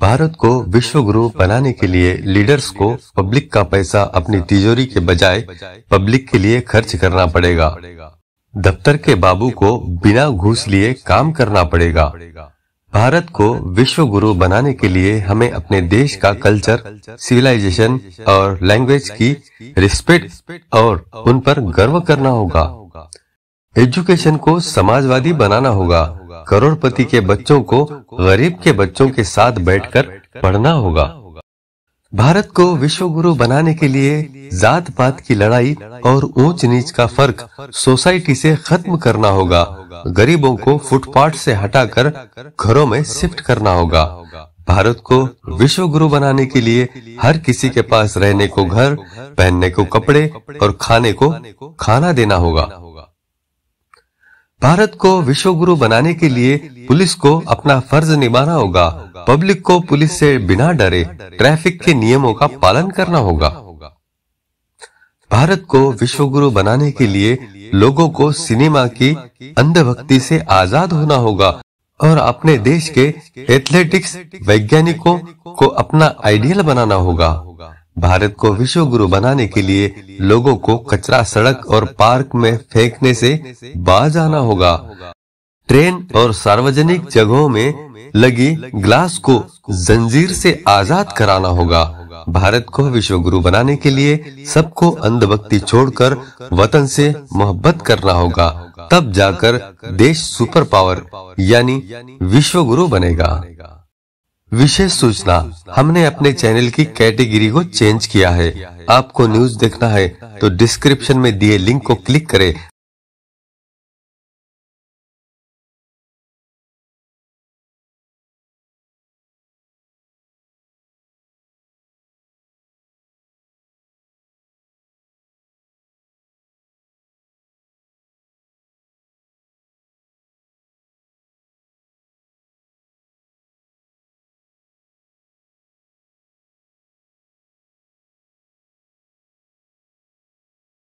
भारत को विश्व गुरु बनाने के लिए लीडर्स को पब्लिक का पैसा अपनी तिजोरी के बजाय पब्लिक के लिए खर्च करना पड़ेगा दफ्तर के बाबू को बिना घूस लिए काम करना पड़ेगा भारत को विश्व गुरु बनाने के लिए हमें अपने देश का कल्चर सिविलाइजेशन और लैंग्वेज की रिस्पेक्ट और उन पर गर्व करना होगा एजुकेशन को समाजवादी बनाना होगा करोड़पति के बच्चों को गरीब के बच्चों के साथ बैठकर पढ़ना होगा भारत को विश्व गुरु बनाने के लिए जात पात की लड़ाई और ऊंच नीच का फर्क सोसाइटी से खत्म करना होगा गरीबों को फुटपाथ से हटाकर घरों में शिफ्ट करना होगा भारत को विश्व गुरु बनाने के लिए हर किसी के पास रहने को घर पहनने को कपड़े और खाने को खाना देना होगा भारत को विश्व गुरु बनाने के लिए पुलिस को अपना फर्ज निभाना होगा पब्लिक को पुलिस से बिना डरे ट्रैफिक के नियमों का पालन करना होगा भारत को विश्व गुरु बनाने के लिए लोगों को सिनेमा की अंधभक्ति से आजाद होना होगा और अपने देश के एथलेटिक्स वैज्ञानिकों को अपना आइडियल बनाना होगा भारत को विश्व गुरु बनाने के लिए लोगों को कचरा सड़क और पार्क में फेंकने से बाज आना होगा ट्रेन और सार्वजनिक जगहों में लगी ग्लास को जंजीर से आजाद कराना होगा भारत को विश्व गुरु बनाने के लिए सबको अंधभक्ति छोड़कर वतन से मोहब्बत करना होगा तब जाकर देश सुपर पावर यानी विश्व गुरु बनेगा विशेष सूचना हमने अपने चैनल की कैटेगरी को चेंज किया है आपको न्यूज देखना है तो डिस्क्रिप्शन में दिए लिंक को क्लिक करें